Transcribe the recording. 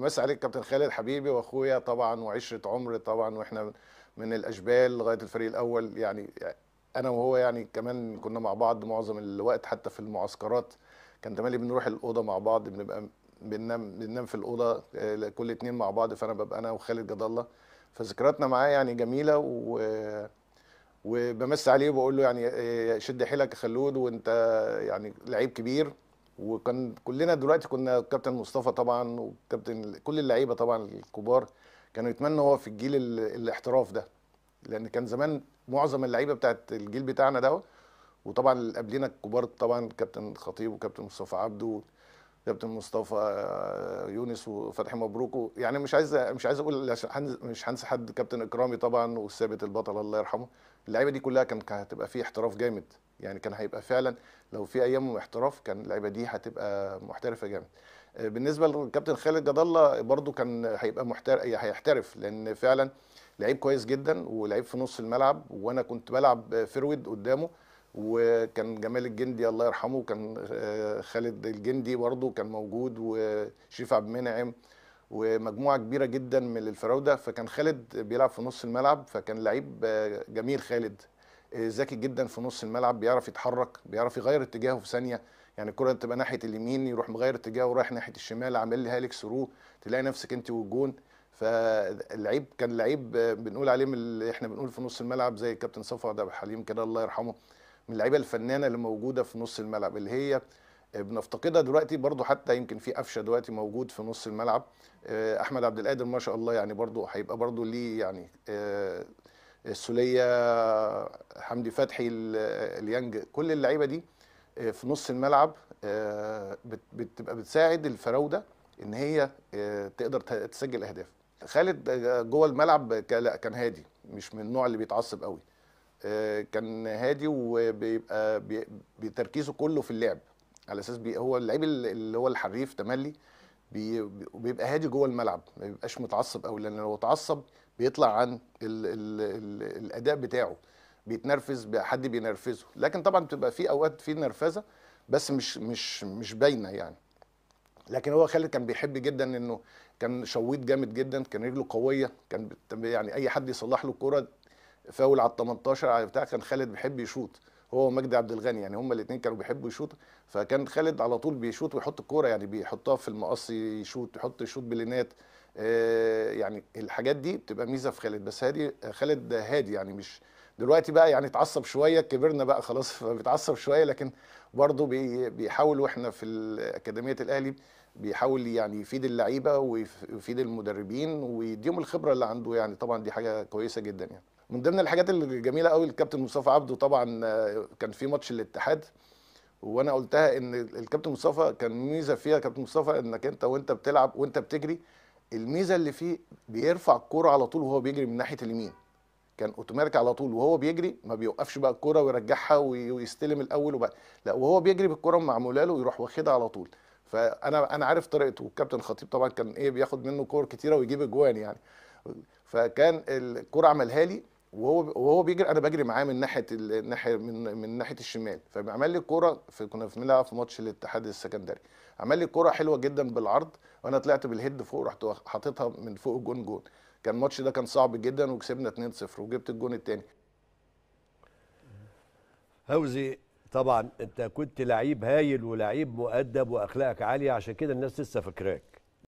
مسا عليك كابتن خالد حبيبي واخويا طبعا وعشره عمر طبعا واحنا من الاشبال لغايه الفريق الاول يعني انا وهو يعني كمان كنا مع بعض معظم الوقت حتى في المعسكرات كان تملي بنروح الاوضه مع بعض بنبقى بننام بننام في الاوضه آه، كل اتنين مع بعض فانا ببقى انا وخالد جد الله فذكرياتنا معاه يعني جميله و وبمس عليه وبقول له يعني آه، شد حيلك يا خلود وانت يعني لعيب كبير وكان كلنا دلوقتي كنا كابتن مصطفى طبعا وكابتن كل اللعيبه طبعا الكبار كانوا يتمنوا هو في الجيل الاحتراف ده لان كان زمان معظم اللعيبه بتاعت الجيل بتاعنا ده وطبعا اللي قبلنا الكبار طبعا كابتن خطيب وكابتن مصطفى عبده كابتن مصطفى آه، يونس وفتحي مبروك يعني مش عايز مش عايز اقول مش هنسى حد كابتن اكرامي طبعا والثابت البطل الله يرحمه اللعيبه دي كلها كان هتبقى في احتراف جامد يعني كان هيبقى فعلا لو في ايام احتراف كان اللعيبه دي هتبقى محترفه جامد آه، بالنسبه للكابتن خالد جد الله برده كان هيبقى محترف يعني هيحترف لان فعلا لعيب كويس جدا ولعيب في نص الملعب وانا كنت بلعب فرويد قدامه وكان جمال الجندي الله يرحمه كان آه، خالد الجندي برضه كان موجود وشريف عبد المنعم ومجموعه كبيره جدا من الفراوده فكان خالد بيلعب في نص الملعب فكان لعيب آه، جميل خالد آه، ذكي جدا في نص الملعب بيعرف يتحرك بيعرف يغير اتجاهه في ثانيه يعني الكره تبقى ناحيه اليمين يروح مغير اتجاهه ورايح ناحيه الشمال عامل لي هالك ثرو تلاقي نفسك انت والجون فاللعيب كان لعيب بنقول عليه من اللي احنا بنقول في نص الملعب زي الكابتن صفوان عبد الحليم كده الله يرحمه من اللعيبه الفنانه اللي موجوده في نص الملعب اللي هي آه، بنفتقدها دلوقتي برضو حتى يمكن في قفشه دلوقتي موجود في نص الملعب آه، احمد عبد القادر ما شاء الله يعني برضو هيبقى برضو ليه يعني آه، السوليه حمدي فتحي اليانج كل اللعيبه دي في نص الملعب بتبقى بتساعد الفراوده ان هي تقدر تسجل اهداف خالد جوه الملعب كان هادي مش من النوع اللي بيتعصب قوي آه، كان هادي وبيبقى بتركيزه كله في اللعب على اساس هو اللعيب اللي هو الحريف تملي بيبقى هادي جوه الملعب ما بيبقاش متعصب قوي لان لو اتعصب بيطلع عن الـ الـ الـ الاداء بتاعه بيتنرفز حد بينرفزه لكن طبعا بتبقى في اوقات في نرفزه بس مش مش مش باينه يعني لكن هو خالد كان بيحب جدا انه كان شويط جامد جدا كان رجله قويه كان يعني اي حد يصلح له الكوره فاول على ال 18 على بتاع كان خالد بيحب يشوط هو ومجدي عبد الغني يعني هما الاثنين كانوا بيحبوا يشوطوا فكان خالد على طول بيشوط ويحط الكوره يعني بيحطها في المقص يشوط يحط يشوط بلينات آه، يعني الحاجات دي بتبقى ميزه في خالد بس هادي خالد هادي يعني مش دلوقتي بقى يعني اتعصب شويه كبرنا بقى خلاص فبيتعصب شويه لكن برضه بيحاول واحنا في اكاديميه الاهلي بيحاول يعني يفيد اللعيبه ويفيد المدربين ويديهم الخبره اللي عنده يعني طبعا دي حاجه كويسه جدا يعني من ضمن الحاجات الجميله قوي الكابتن مصطفى عبده طبعا كان في ماتش الاتحاد وانا قلتها ان الكابتن مصطفى كان ميزه فيها كابتن مصطفى انك انت وانت بتلعب وانت بتجري الميزه اللي فيه بيرفع الكوره على طول وهو بيجري من ناحيه اليمين كان اوتوماتيك على طول وهو بيجري ما بيوقفش بقى الكوره ويرجعها ويستلم الاول وبقى لا وهو بيجري بالكوره معموله له يروح واخدها على طول فانا انا عارف طريقته والكابتن خطيب طبعا كان ايه بياخد منه كور كتيره ويجيب اجوان يعني فكان الكوره عملها لي وهو وهو بيجري انا بجري معاه من ناحيه الناحيه من من ناحيه الشمال فعمل لي الكوره في كنا بنلعب في ماتش الاتحاد السكندري عمل لي الكوره حلوه جدا بالعرض وانا طلعت بالهيد فوق رحت حاططها من فوق الجون جون كان الماتش ده كان صعب جدا وكسبنا 2-0 وجبت الجون الثاني هوزي طبعا انت كنت لعيب هايل ولعيب مؤدب واخلاقك عاليه عشان كده الناس لسه فاكراك